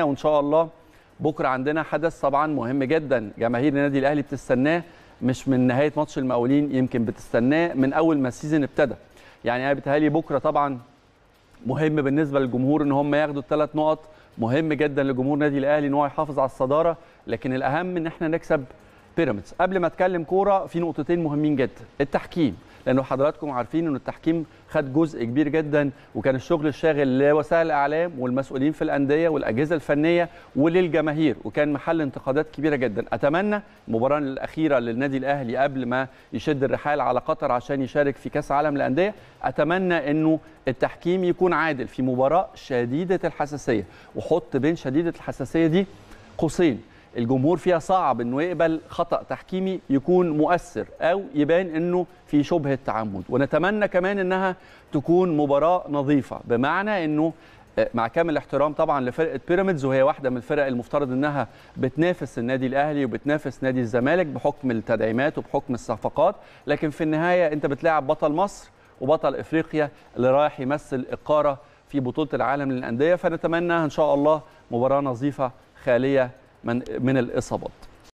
وان شاء الله بكره عندنا حدث طبعا مهم جدا جماهير النادي الاهلي بتستناه مش من نهايه ماتش المقاولين يمكن بتستناه من اول ما السيزون ابتدى يعني انا بتهيألي بكره طبعا مهم بالنسبه للجمهور ان هم ياخدوا الثلاث نقط مهم جدا لجمهور النادي الاهلي ان هو يحافظ على الصداره لكن الاهم ان احنا نكسب بيراميدز قبل ما اتكلم كوره في نقطتين مهمين جدا التحكيم لانه حضراتكم عارفين ان التحكيم خد جزء كبير جدا وكان الشغل الشاغل لوسائل الاعلام والمسؤولين في الانديه والاجهزه الفنيه وللجماهير وكان محل انتقادات كبيره جدا اتمنى المباراه الاخيره للنادي الاهلي قبل ما يشد الرحال على قطر عشان يشارك في كاس عالم الانديه اتمنى انه التحكيم يكون عادل في مباراه شديده الحساسيه وحط بين شديده الحساسيه دي قوسين الجمهور فيها صعب انه يقبل خطا تحكيمي يكون مؤثر او يبان انه في شبهه تعمد ونتمنى كمان انها تكون مباراه نظيفه بمعنى انه آه، مع كامل الاحترام طبعا لفرقه بيراميدز وهي واحده من الفرق المفترض انها بتنافس النادي الاهلي وبتنافس نادي الزمالك بحكم التدعيمات وبحكم الصفقات لكن في النهايه انت بتلاعب بطل مصر وبطل افريقيا اللي رايح يمثل القاره في بطوله العالم للانديه فنتمنى ان شاء الله مباراه نظيفه خاليه من من الاصابات